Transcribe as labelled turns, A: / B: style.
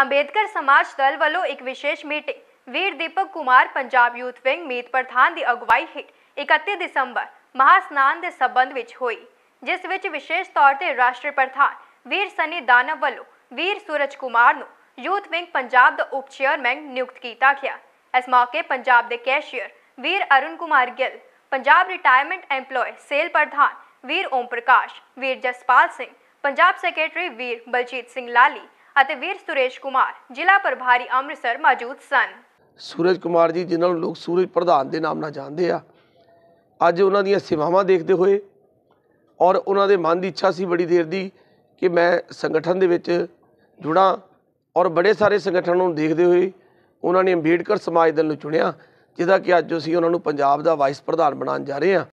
A: ਅੰਬੇਦਕਰ ਸਮਾਜ ਦਲ ਵੱਲੋਂ ਇੱਕ ਵਿਸ਼ੇਸ਼ ਮੀਟਿੰਗ ਵੀਰ ਦੀਪਕ ਕੁਮਾਰ ਪੰਜਾਬ ਯੂਥ ਵਿੰਗ ਮੀਤ ਪ੍ਰਧਾਨ ਦੀ ਅਗਵਾਈ ਹੇਠ 31 ਦਸੰਬਰ ਮਹਾਸਨਾਨ ਦੇ ਸਬੰਧ ਵਿੱਚ ਹੋਈ ਜਿਸ ਵਿੱਚ ਵਿਸ਼ੇਸ਼ ਤੌਰ ਤੇ ਰਾਸ਼ਟਰੀ ਪ੍ਰਧਾਨ ਵੀਰ ਸਨੀ ਦਾਨਵ ਵੱਲੋਂ ਵੀਰ ਸੂਰਜ ਕੁਮਾਰ ਨੂੰ ਯੂਥ ਵਿੰਗ ਪੰਜਾਬ ਦਾ ਉਪ ਚੇਅਰਮੈਨ ਨਿਯੁਕਤ ਕੀਤਾ ਗਿਆ ਇਸ ਮੌਕੇ ਪੰਜਾਬ ਦੇ ਕੈਸ਼ੀਅਰ ਵੀਰ Arun Kumar Gill Punjab retirement EMPLOYE cell ਪ੍ਰਧਾਨ ਵੀਰ ਓਮ ਪ੍ਰਕਾਸ਼ ਵੀਰ ਜਸਪਾਲ ਸਿੰਘ ਪੰਜਾਬ ਸੈਕਟਰੀ ਵੀਰ ਬਲਜੀਤ ਸਿੰਘ ਲਾਲੀ ਅਤੇ ਵੀਰ ਸੁਰੇਸ਼ ਕੁਮਾਰ ਜ਼ਿਲ੍ਹਾ ਪ੍ਰਭਾਰੀ ਅੰਮ੍ਰਿਤਸਰ ਮੌਜੂਦ ਸਨ
B: ਸੂਰਜ ਕੁਮਾਰ ਜੀ ਜਿਨ੍ਹਾਂ ਨੂੰ ਲੋਕ ਸੂਰਜ ਪ੍ਰਧਾਨ ਦੇ ਨਾਮ ਨਾਲ ਜਾਣਦੇ ਆ ਅੱਜ ਉਹਨਾਂ ਦੀਆਂ ਸੇਵਾਵਾਂ ਦੇਖਦੇ ਹੋਏ ਔਰ ਉਹਨਾਂ ਦੇ ਮਨ ਦੀ ਇੱਛਾ ਸੀ ਬੜੀ ਦੇਰ ਦੀ ਕਿ ਮੈਂ ਸੰਗਠਨ ਦੇ ਵਿੱਚ ਜੁੜਾਂ ਔਰ ਬੜੇ ਸਾਰੇ ਸੰਗਠਨਾਂ ਨੂੰ ਦੇਖਦੇ ਹੋਏ ਉਹਨਾਂ ਨੇ ਅੰਬੇਡਕਰ ਸਮਾਜ ਦਲ ਨੂੰ ਚੁਣਿਆ ਜਿਹਦਾ ਕਿ ਅੱਜ ਅਸੀਂ ਉਹਨਾਂ ਨੂੰ ਪੰਜਾਬ ਦਾ ਵਾਈਸ ਪ੍ਰਧਾਨ ਬਣਾਉਣ ਜਾ ਰਹੇ ਹਾਂ